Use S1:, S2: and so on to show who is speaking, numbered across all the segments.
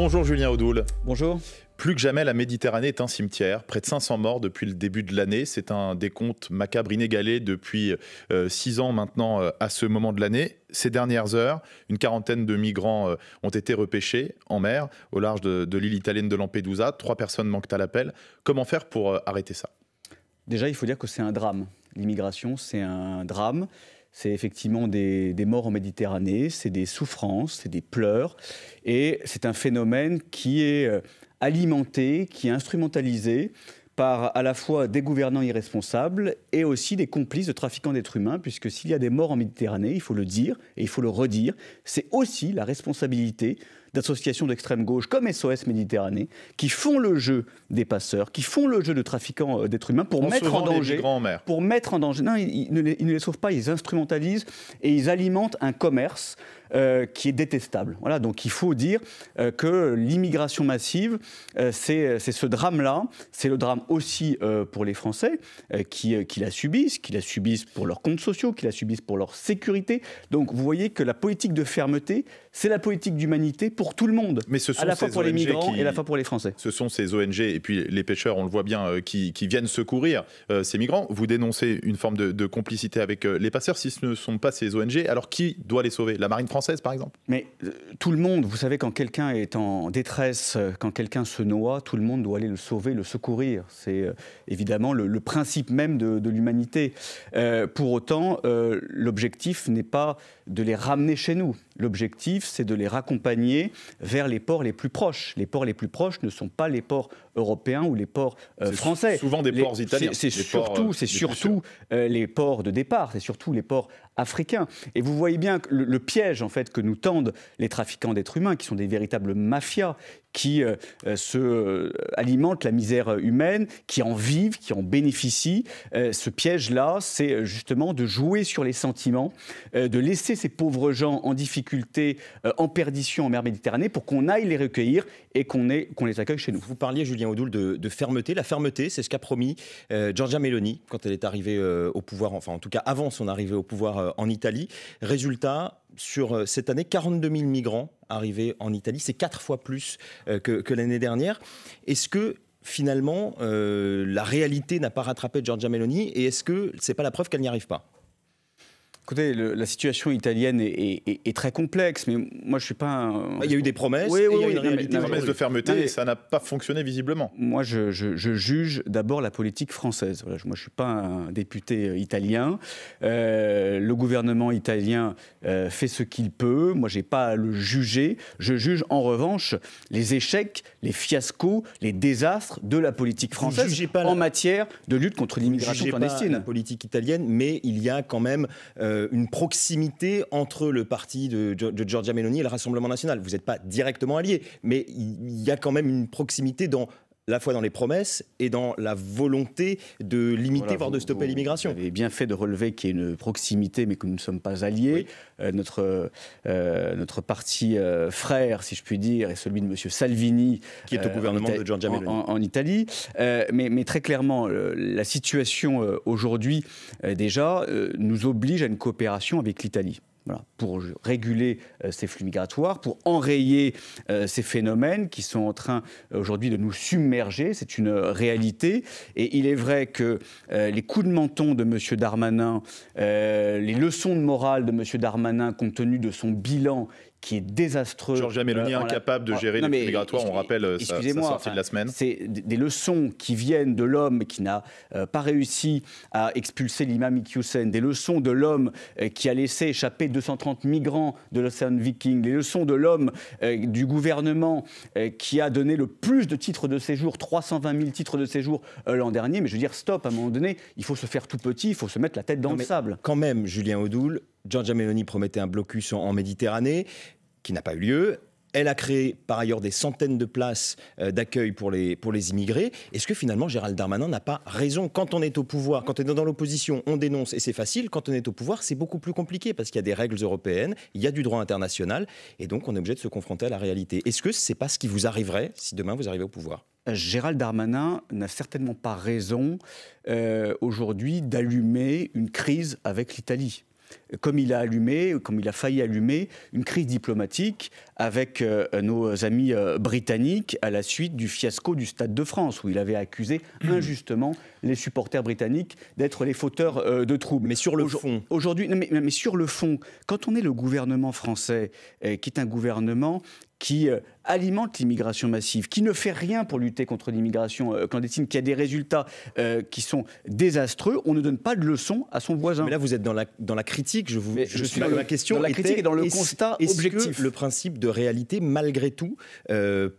S1: Bonjour Julien Audoul. Bonjour. Plus que jamais, la Méditerranée est un cimetière. Près de 500 morts depuis le début de l'année. C'est un décompte macabre inégalé depuis 6 euh, ans maintenant euh, à ce moment de l'année. Ces dernières heures, une quarantaine de migrants euh, ont été repêchés en mer au large de, de l'île italienne de Lampedusa. Trois personnes manquent à l'appel. Comment
S2: faire pour arrêter ça Déjà, il faut dire que c'est un drame. L'immigration, c'est un drame c'est effectivement des, morts en Méditerranée, c'est des souffrances, c'est des pleurs, et c'est un phénomène qui est euh, alimenté, qui est instrumentalisé par à la fois des gouvernants irresponsables et aussi des complices de trafiquants d'êtres humains, puisque s'il y a des morts en Méditerranée, il faut le dire et il faut le redire, c'est aussi la responsabilité d'associations d'extrême gauche comme SOS Méditerranée qui font le jeu des passeurs, qui font le jeu de trafiquants euh, d'êtres humains pour mettre en danger. Pour mettre en danger. Non, ne les, ils ne les sauvent pas, ils instrumentalisent et ils alimentent un commerce euh, qui est détestable. Voilà, donc il faut dire euh, que l'immigration massive, euh, c'est ce drame-là, c'est le drame aussi pour les Français qui, qui, la subissent, qui la subissent pour leurs comptes sociaux, qui la subissent pour leur sécurité. Donc vous voyez que la politique de fermeté, c'est la politique d'humanité pour tout le monde, Mais ce sont à la fois pour les migrants et à la
S1: fois pour les Français. Ce sont ces ONG et puis les pêcheurs, on le voit bien, qui, qui viennent secourir ces migrants. Vous dénoncez une forme de, de complicité avec les passeurs. Si ce ne sont pas ces ONG, alors qui doit les sauver La marine française par exemple.
S2: Mais euh, tout le monde, vous savez, quand quelqu'un est en détresse, euh, quand quelqu'un se noie, tout le monde doit aller le sauver, le secourir. C'est euh, évidemment le, principe même de, l'humanité. pour autant, l'objectif n'est pas de les ramener chez nous. L'objectif, c'est de les raccompagner vers les ports les plus proches. Les ports les plus proches ne sont pas les ports européens ou les ports français. Souvent des ports italiens. C'est surtout, c'est surtout les ports de départ, c'est surtout les ports et vous voyez bien le, le piège en fait que nous tendent les trafiquants d'êtres humains, qui sont des véritables mafias, qui euh, euh, se euh, alimentent la misère humaine, qui en vivent, qui en bénéficient. ce piège-là, c'est justement de jouer sur les sentiments, de laisser ces pauvres gens en difficulté, en perdition en mer Méditerranée, pour qu'on aille les recueillir et qu'on les accueille chez nous. Vous parliez, Julien Audoul, de, fermeté. La
S3: fermeté, c'est ce qu'a promis Giorgia Meloni quand elle est arrivée au pouvoir, enfin en tout cas avant son arrivée au pouvoir en Italie. Résultat, sur euh, cette année 42 000 migrants arrivés en Italie. C'est quatre fois plus euh, que, l'année dernière. Est-ce que finalement euh, la réalité n'a pas rattrapé Giorgia Meloni et est-ce que ce n'est pas la preuve qu'elle n'y arrive pas
S2: Écoutez, la situation italienne est, très complexe, mais moi je suis pas. Bah, il y a eu des promesses, il y a eu Des promesses de fermeté, et ça n'a pas fonctionné visiblement. Moi, je, juge d'abord la politique française. moi, je suis pas un député euh, italien. Euh, le gouvernement italien euh, fait ce qu'il peut. Moi, j'ai pas à le juger. Je juge en revanche les échecs, les fiascos, les désastres de la politique française pas en matière de lutte contre l'immigration clandestine. Pas la politique italienne, mais il y a quand même.
S3: Euh, une proximité entre le parti de, de Giorgia Meloni et le Rassemblement national. Vous n'êtes pas directement alliés, mais il y a quand même une proximité dans la fois dans les promesses et dans
S2: la volonté de limiter, voire de stopper l'immigration. Vous avez bien fait de relever qu'il y a une proximité, mais que nous ne sommes pas alliés. Euh, notre, euh, notre parti euh, frère, si je puis dire, est celui de M. Salvini. Qui est au gouvernement de Giorgia Meloni. En, Italie. mais, très clairement, la situation aujourd'hui, déjà, nous oblige à une coopération avec l'Italie pour réguler euh, ces flux migratoires, pour enrayer euh, ces phénomènes qui sont en train euh, aujourd'hui de nous submerger. C'est une réalité. Et il est vrai que les coups de menton de M. Darmanin, les leçons de morale de M. Darmanin, compte tenu de son bilan qui est désastreux. Georgia Meloni euh, incapable de oh, gérer les
S1: migratoires, on rappelle ça euh, sa, sortie de la
S2: semaine. C'est des leçons qui viennent de l'homme qui n'a euh, pas réussi à expulser l'imam des leçons de l'homme qui a laissé échapper 230 migrants de l'océan Viking, des leçons de l'homme du gouvernement qui a donné le plus de titres de séjour, 320 000 titres de séjour l'an dernier. Mais je veux dire, stop, à un moment donné, il faut se faire tout petit, il faut se mettre la tête dans le sable. Quand même, Julien
S3: Odoul, Giorgia Meloni promettait un blocus en, Méditerranée qui n'a pas eu lieu. Elle a créé par ailleurs des centaines de places euh, d'accueil pour les, pour les immigrés. Est-ce que finalement Gérald Darmanin n'a pas raison Quand on est au pouvoir, quand on est dans l'opposition, on dénonce et c'est facile. Quand on est au pouvoir, c'est beaucoup plus compliqué parce qu'il y a des règles européennes, il y a du droit international et donc on est obligé de se confronter à la
S2: réalité. Est-ce que ce n'est pas ce qui vous arriverait si demain vous arrivez au pouvoir Gérald Darmanin n'a certainement pas raison euh, aujourd'hui d'allumer une crise avec l'Italie comme il a allumé, comme il a failli allumer, une crise diplomatique avec euh, nos amis euh, britanniques à la suite du fiasco du Stade de France, où il avait accusé mmh. injustement les supporters britanniques d'être les fauteurs euh, de troubles. Mais sur le fond. Aujourd'hui, mais, sur le fond, quand on est le gouvernement français, eh, qui est un gouvernement qui euh, alimente l'immigration massive, qui ne fait rien pour lutter contre l'immigration euh, clandestine, qui a des résultats qui sont désastreux, on ne donne pas de leçons à son voisin. Mais là, vous êtes dans la, dans la critique, je, vous, je, suis dans, la question. Dans la critique et dans le constat est objectif. Que
S3: le principe de réalité, malgré tout, peut,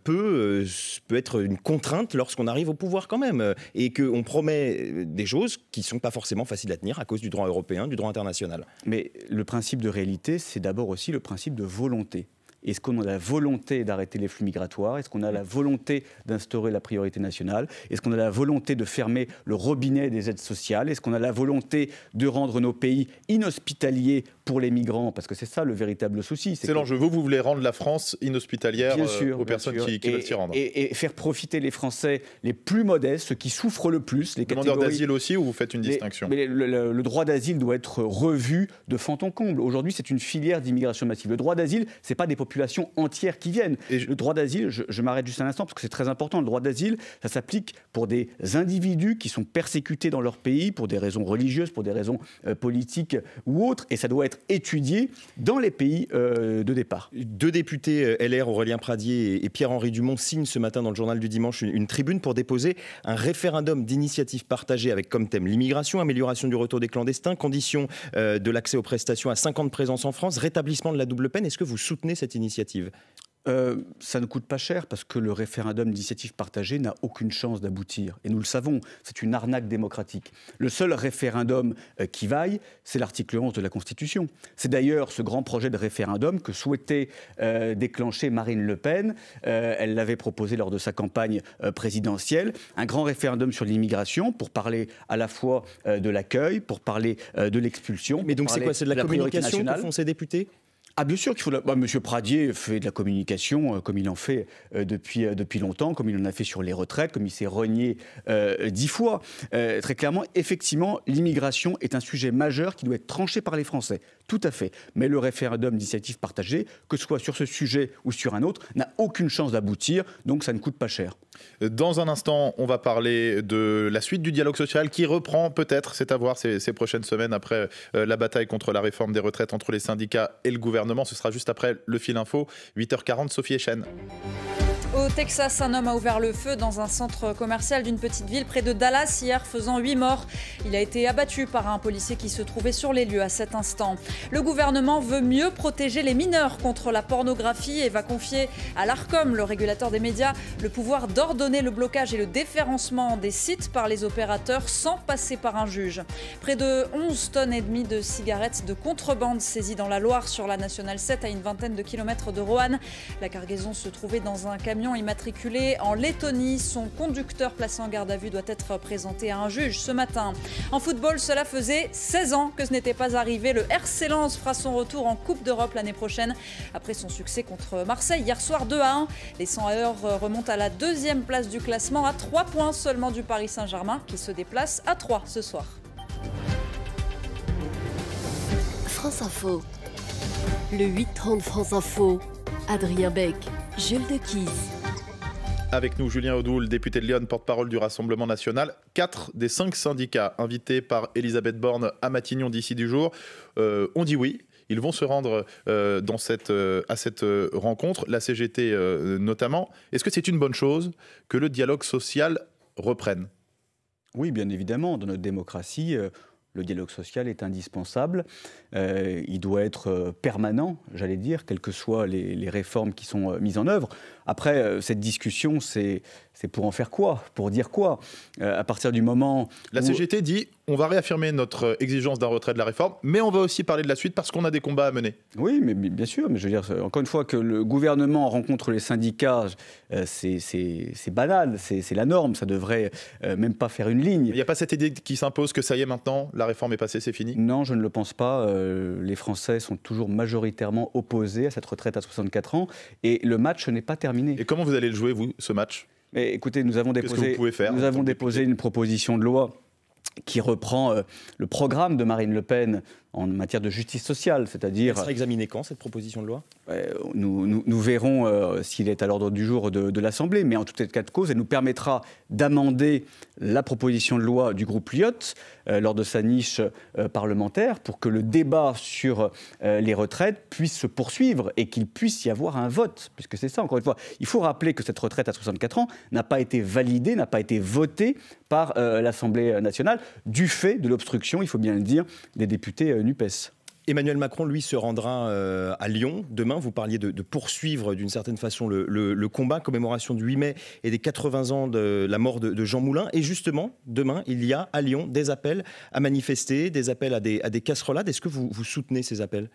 S3: peut être une contrainte lorsqu'on arrive au pouvoir quand même, et qu'on promet euh, des choses qui ne sont pas forcément faciles à tenir à cause du droit européen, du droit international.
S2: Mais le principe de réalité, c'est d'abord aussi le principe de volonté. Est-ce qu'on a la volonté d'arrêter les flux migratoires Est-ce qu'on a la volonté d'instaurer la priorité nationale Est-ce qu'on a la volonté de fermer le robinet des aides sociales Est-ce qu'on a la volonté de rendre nos pays inhospitaliers pour les migrants, parce que c'est ça le véritable souci. C'est l'enjeu.
S1: Vous, vous voulez rendre la France inhospitalière euh, sûr, aux personnes qui, et, veulent s'y rendre.
S2: Et, et, faire profiter les Français les plus modestes, ceux qui souffrent le plus. Les demandeurs d'asile aussi, ou vous faites une distinction mais le, droit d'asile doit être revu de fond en comble. Aujourd'hui, c'est une filière d'immigration massive. Le droit d'asile, c'est pas des populations entières qui viennent. Et Le droit d'asile, je, m'arrête juste un instant, parce que c'est très important, le droit d'asile, ça s'applique pour des individus qui sont persécutés dans leur pays pour des raisons religieuses, pour des raisons euh, politiques ou autres, et ça doit être étudiés dans les pays euh, de départ. Deux députés euh, LR, Aurélien
S3: Pradier et Pierre-Henri Dumont, signent ce matin dans le journal du dimanche une, tribune pour déposer un référendum d'initiative partagée avec comme thème l'immigration, amélioration du retour des clandestins, condition euh, de l'accès aux prestations à 50 présences en France, rétablissement de la double peine. Est-ce que vous soutenez cette initiative euh,
S2: ça ne coûte pas cher parce que le référendum d'initiative partagée n'a aucune chance d'aboutir. Et nous le savons, c'est une arnaque démocratique. Le seul référendum euh, qui vaille, c'est l'article 11 de la Constitution. C'est d'ailleurs ce grand projet de référendum que souhaitait euh, déclencher Marine Le Pen. elle l'avait proposé lors de sa campagne présidentielle. Un grand référendum sur l'immigration pour parler à la fois de l'accueil, pour parler de l'expulsion. Mais donc c'est quoi C'est de la, de la communication que font ces députés ah bien sûr qu'il faut. Bah, Monsieur Pradier fait de la communication euh, comme il en fait euh, depuis, euh, depuis longtemps, comme il en a fait sur les retraites, comme il s'est renié dix fois. très clairement, effectivement, l'immigration est un sujet majeur qui doit être tranché par les Français. Tout à fait. Mais le référendum d'initiative partagée, que ce soit sur ce sujet ou sur un autre, n'a aucune chance d'aboutir, donc ça ne coûte pas cher. Dans un instant, on va parler de
S1: la suite du dialogue social qui reprend peut-être, c'est à voir ces, ces prochaines semaines après la bataille contre la réforme des retraites entre les syndicats et le gouvernement. Ce sera juste après le fil info, 8h40, Sophie Echen.
S4: Au Texas, un homme a ouvert le feu dans un centre commercial d'une petite ville près de Dallas hier, faisant huit morts. Il a été abattu par un policier qui se trouvait sur les lieux à cet instant. Le gouvernement veut mieux protéger les mineurs contre la pornographie et va confier à l'ARCOM, le régulateur des médias, le pouvoir d'ordonner le blocage et le déférencement des sites par les opérateurs sans passer par un juge. Près de 11 tonnes et demie de cigarettes de contrebande saisies dans la Loire sur la nationale 7 à une vingtaine de kilomètres de Roanne. La cargaison se trouvait dans un camion immatriculé en Lettonie. Son conducteur placé en garde à vue doit être présenté à un juge ce matin. En football, cela faisait 16 ans que ce n'était pas arrivé. Le RC Lens fera son retour en Coupe d'Europe l'année prochaine après son succès contre Marseille hier soir 2 à 1. Les 100 heures remontent à la deuxième place du classement à 3 points seulement du Paris Saint-Germain qui se déplace à 3 ce soir. France Info. Le 8-30 France Info. Adrien Beck, Jules Dequise.
S1: Avec nous, Julien Audoul, député de Lyon, porte-parole du Rassemblement national. Quatre des cinq syndicats invités par Elisabeth Borne à Matignon d'ici du jour euh, ont dit oui. Ils vont se rendre euh, dans cette, euh, à cette rencontre, la CGT notamment. Est-ce que c'est une bonne chose que le dialogue social reprenne
S2: Oui, bien évidemment. Dans notre démocratie, le dialogue social est indispensable. Euh, il doit être euh, permanent, j'allais dire, quelles que soient les, réformes qui sont euh, mises en œuvre. Après, cette discussion, c'est pour en faire quoi Pour dire quoi À partir du moment. La CGT dit on va réaffirmer notre exigence d'un retrait de la réforme, mais on va aussi parler de la suite parce qu'on a des combats à mener. Oui, mais bien sûr. Mais je veux dire, encore une fois, que le gouvernement rencontre les syndicats, c'est banal, c'est la norme. Ça devrait même pas faire une ligne. Il n'y a pas cette idée qui s'impose que ça y est maintenant la réforme est passée, c'est fini Non, je ne le pense pas. Euh, les Français sont toujours majoritairement opposés à cette retraite à 64 ans et le match n'est pas terminé. Et comment vous allez le jouer, vous, ce match Mais Écoutez, nous avons déposé, nous avons déposé une proposition de loi qui reprend euh, le programme de Marine Le Pen en matière de justice sociale, c'est-à-dire... Elle sera
S3: examinée quand, cette proposition de loi
S2: euh, nous, nous, verrons euh, s'il est à l'ordre du jour de, l'Assemblée, mais en tout cas de cause, elle nous permettra d'amender la proposition de loi du groupe Lyotte euh, lors de sa niche parlementaire pour que le débat sur les retraites puisse se poursuivre et qu'il puisse y avoir un vote, puisque c'est ça, encore une fois. Il faut rappeler que cette retraite à 64 ans n'a pas été validée, n'a pas été votée par l'Assemblée nationale du fait de l'obstruction, il faut bien le dire, des députés euh,
S3: Emmanuel Macron, lui, se rendra euh, à Lyon demain. Vous parliez de, poursuivre d'une certaine façon le, combat, commémoration du 8 mai et des 80 ans de la mort de, Jean Moulin. Et justement, demain, il y a à Lyon des appels à manifester, des appels à des, à casserolades. Est-ce que vous, soutenez ces appels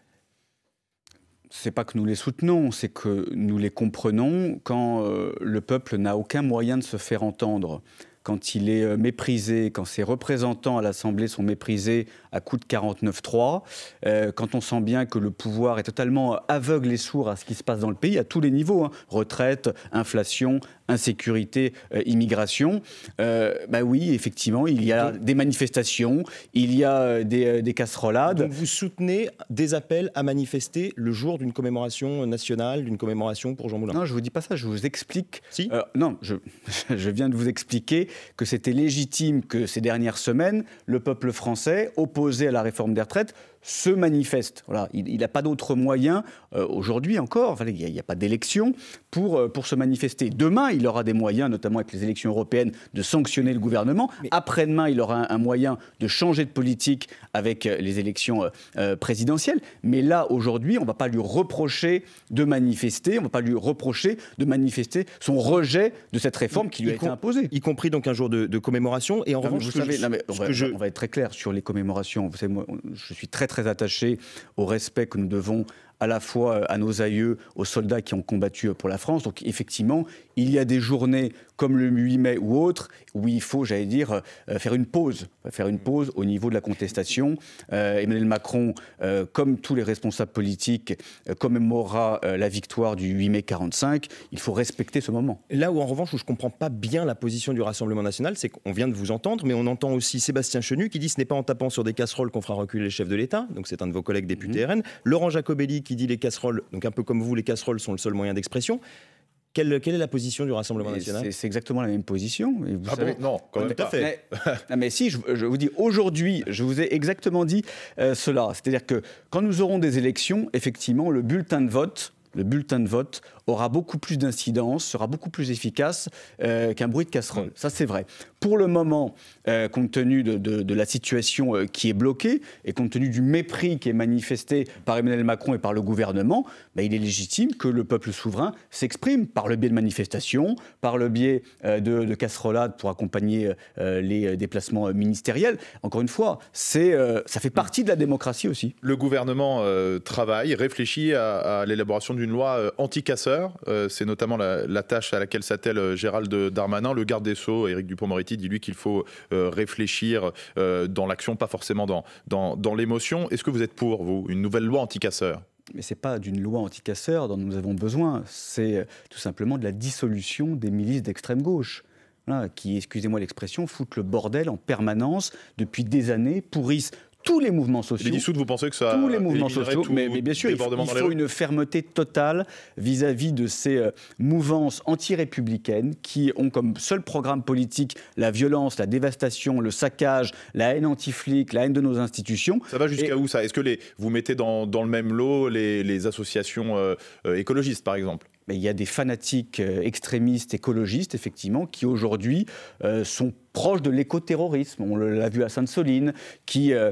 S2: c'est pas que nous les soutenons, c'est que nous les comprenons quand euh, le peuple n'a aucun moyen de se faire entendre quand il est euh, méprisé, quand ses représentants à l'Assemblée sont méprisés à coup de 49-3, euh, quand on sent bien que le pouvoir est totalement aveugle et sourd à ce qui se passe dans le pays, à tous les niveaux, hein. retraite, inflation, insécurité, euh, immigration, ben bah oui, effectivement, il y a des manifestations, il y a euh, des, des casserolades. vous soutenez
S3: des appels à manifester le jour d'une commémoration nationale, d'une commémoration pour Jean Moulin Non, je ne
S2: vous dis pas ça, je vous explique. Si Non, je viens de vous expliquer que c'était légitime que ces dernières semaines, le peuple français, opposé à la réforme des retraites, se manifeste. Voilà, il n'a pas d'autres moyens euh, aujourd'hui encore, il n'y a, pas d'élection, euh, pour, se manifester. Demain, il aura des moyens, notamment avec les élections européennes, de sanctionner le gouvernement. Après-demain, il aura un, moyen de changer de politique avec euh, les élections présidentielles. Mais là, aujourd'hui, on ne va pas lui reprocher de manifester, on ne va pas lui reprocher de manifester son rejet de cette réforme qui lui a été
S3: imposée. Y compris donc un jour de, commémoration. Et en revanche, on,
S2: va, être très clair sur les commémorations. je suis très très attaché au respect que nous devons à la fois euh, à nos aïeux, aux soldats qui ont combattu euh, pour la France. Donc effectivement, il y a des journées comme le 8 mai ou autre où il faut, j'allais dire, euh, faire une pause, faire une pause au niveau de la contestation. Emmanuel Macron, comme tous les responsables politiques, commémorera la victoire du 8 mai 45. Il faut respecter ce moment. Là où en revanche, où je ne comprends pas bien la position du Rassemblement national, c'est qu'on vient de vous
S3: entendre, mais on entend aussi Sébastien Chenu qui dit ce n'est pas en tapant sur des casseroles qu'on fera reculer les chefs de l'État. Donc c'est un de vos collègues députés mhm. RN. Laurent Jacobelli qui dit les casseroles, donc un peu comme vous, les casseroles sont le seul moyen d'expression.
S2: Quelle, quelle, est la position du Rassemblement national C'est exactement la même position. Non, Mais, mais si, je, vous dis, aujourd'hui, je vous ai exactement dit euh, cela. C'est-à-dire que quand nous aurons des élections, effectivement, le bulletin de vote, le bulletin de vote, aura beaucoup plus d'incidence, sera beaucoup plus efficace euh, qu'un bruit de casserole. Ça, c'est vrai. Pour le moment, euh, compte tenu de, la situation euh, qui est bloquée et compte tenu du mépris qui est manifesté par Emmanuel Macron et par le gouvernement, bah, il est légitime que le peuple souverain s'exprime par le biais de manifestations, par le biais de, de, casserolades pour accompagner les déplacements ministériels. Encore une fois, ça fait partie de la démocratie aussi. Le
S1: gouvernement travaille, réfléchit à, à l'élaboration d'une loi anti-casseur euh, c'est notamment la, tâche à laquelle s'attelle euh, Gérald Darmanin. Le garde des Sceaux, Éric Dupont-Moretti, dit lui qu'il faut euh, réfléchir dans l'action, pas forcément dans, dans, l'émotion. Est-ce que vous êtes pour, vous,
S2: une nouvelle loi anticasseur mais ce n'est pas d'une loi anticasseur dont nous avons besoin, c'est tout simplement de la dissolution des milices d'extrême gauche. qui, excusez-moi l'expression, foutent le bordel en permanence depuis des années, pourrissent tous les mouvements sociaux. Les vous pensez que ça. Tous les mouvements sociaux, mais, mais, bien sûr, il faut, une fermeté totale vis-à-vis de ces euh, mouvances anti-républicaines qui ont comme seul programme politique la violence, la dévastation, le saccage, la haine anti-flic, la haine de nos institutions.
S1: Ça va jusqu'à où ça Est-ce que vous
S2: mettez dans, le même lot
S1: les, associations euh, euh, écologistes, par exemple il y a des
S2: fanatiques euh, extrémistes, écologistes, effectivement, qui aujourd'hui euh, sont proches de l'écoterrorisme, on l'a vu à Sainte-Soline, qui euh,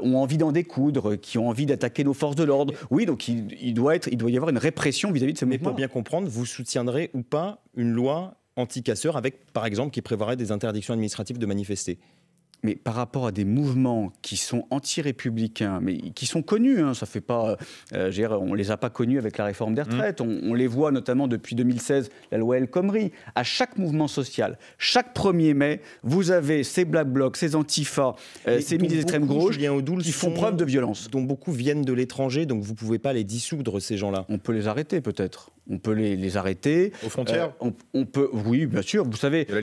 S2: ont envie d'en découdre, qui ont envie d'attaquer nos forces de l'ordre. Oui, donc il, doit y avoir une répression vis-à-vis de ces Mais pour bien comprendre, vous
S3: soutiendrez ou pas une loi anti-casseurs avec, par exemple, qui prévoirait des interdictions administratives de
S2: manifester mais par rapport à des mouvements qui sont anti-républicains, mais qui sont connus, hein, ça fait pas, euh, on les a pas connus avec la réforme des mmh. retraites, on, les voit notamment depuis 2016, la loi El Khomri. À chaque mouvement social, chaque 1er mai, vous avez ces Black Blocs, ces Antifa, euh, ces milices d'extrême gauche qui font preuve de violence. Dont beaucoup
S3: viennent de l'étranger, donc vous ne pouvez pas les dissoudre, ces gens-là. On peut les arrêter peut-être on peut les,
S2: arrêter. Aux frontières euh, on, peut, Oui, bien sûr. Vous savez, euh,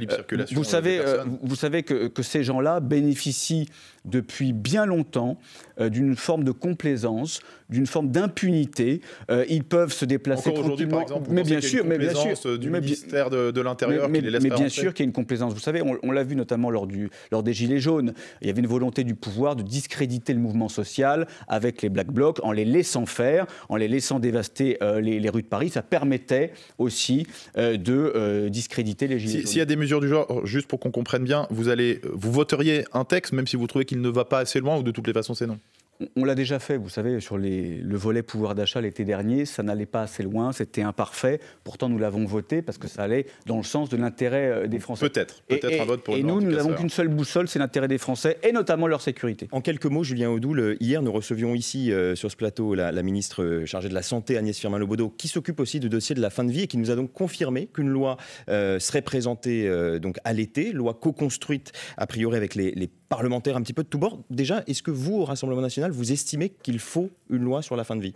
S2: vous savez, euh, vous savez que, ces gens-là bénéficient depuis bien longtemps d'une forme de complaisance, d'une forme d'impunité. ils peuvent se déplacer Encore aujourd'hui, par exemple, vous mais bien, sûr, mais bien sûr, du
S1: ministère de, de l'Intérieur mais, qui les laisse Mais bien sûr
S2: qu'il y a une complaisance. Vous savez, on, l'a vu notamment lors, du, lors des Gilets jaunes. Il y avait une volonté du pouvoir de discréditer le mouvement social avec les Black Blocs en les laissant faire, en les laissant dévaster les, les rues de Paris permettait aussi euh, de euh, discréditer les Gilets S'il
S1: y a des mesures du genre, oh, juste pour qu'on comprenne bien, vous, allez,
S2: vous voteriez un texte, même si vous trouvez qu'il ne va pas assez loin, ou de toutes les façons c'est non on, l'a déjà fait, vous savez, sur le volet pouvoir d'achat l'été dernier, ça n'allait pas assez loin, c'était imparfait. Pourtant, nous l'avons voté parce que ça allait dans le sens de l'intérêt euh, des Français. Peut-être, peut-être un vote pour. Et nous, nous n'avons qu'une seule boussole, c'est l'intérêt des Français et notamment leur sécurité. En quelques mots, Julien Audoul, euh, hier, nous recevions ici
S3: euh, sur ce plateau la, ministre chargée de la santé, Agnès Firmin-Lobodo, qui s'occupe aussi du dossier de la fin de vie et qui nous a donc confirmé qu'une loi serait présentée donc à l'été, loi co-construite a priori avec les, les parlementaires un petit peu de tous bords. Déjà, est-ce que vous, au Rassemblement national, vous estimez qu'il
S2: faut une loi sur la fin de vie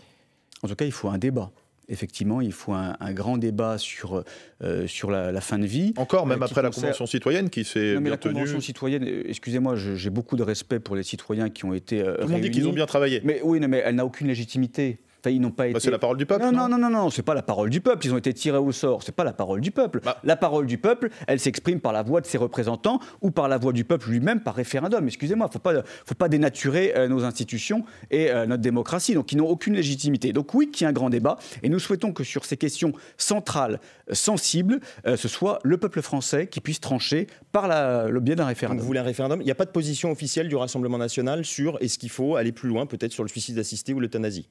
S2: En tout cas, il faut un débat effectivement, il faut un, grand débat sur, euh, sur la, fin de vie. Encore, même euh, après la Convention
S1: citoyenne qui s'est bien la tenue. Convention
S2: citoyenne, euh, excusez-moi, j'ai beaucoup de respect pour les citoyens qui ont été. dit qu'ils ont bien travaillé. Mais oui, mais elle n'a aucune légitimité n'ont pas bah, c'est la parole du peuple. Non, non, non, non, c'est pas la parole du peuple. Ils ont été tirés au sort. C'est pas la parole du peuple. Bah. La parole du peuple, elle s'exprime par la voix de ses représentants ou par la voix du peuple lui-même, par référendum. Excusez-moi, faut pas, faut pas dénaturer euh, nos institutions et euh, notre démocratie. Donc, ils n'ont aucune légitimité. Donc, oui, qu'il y ait un grand débat. Et nous souhaitons que sur ces questions centrales, euh, sensibles, ce soit le peuple français qui puisse trancher par le biais d'un référendum.
S3: vous voulez un référendum Il n'y a pas de position officielle du Rassemblement national sur est-ce qu'il faut aller plus loin, peut-être sur le suicide assisté
S2: ou l'euthanasie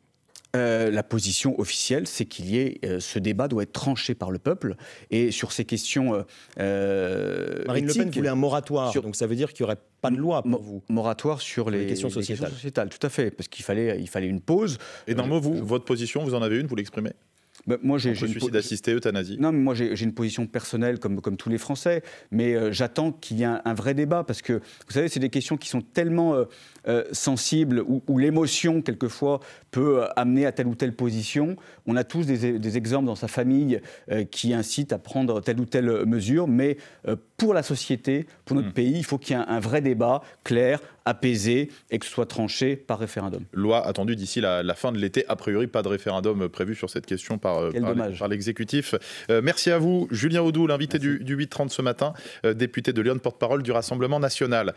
S2: euh, la position officielle, c'est qu'il y ait euh, ce débat doit être tranché par le peuple et sur ces questions. Euh, Marine Le Pen voulait un moratoire, donc ça veut dire qu'il n'y aurait pas de loi pour vous. Moratoire sur les, questions, sociétales. Tout à fait, parce qu'il fallait, il fallait une pause. Et dans vous, votre position, vous en avez une, vous l'exprimez bah, moi, j'ai, une suicide assisté, euthanasie. Non, mais moi j'ai, une position personnelle comme, comme tous les Français, mais euh, j'attends qu'il y ait un, vrai débat parce que vous savez, c'est des questions qui sont tellement euh, euh, sensibles où, l'émotion quelquefois peut amener à telle ou telle position. On a tous des, exemples dans sa famille qui incitent à prendre telle ou telle mesure, mais pour la société, pour notre mmh. pays, il faut qu'il y ait un vrai débat clair, apaisé et que ce soit tranché par référendum. Loi attendue
S1: d'ici la, fin de l'été. A priori, pas de référendum prévu sur cette question par, euh, l'exécutif. Euh, merci à vous, Julien Audou, l'invité du, 8.30 ce matin, euh, député de Lyon, porte-parole du Rassemblement national.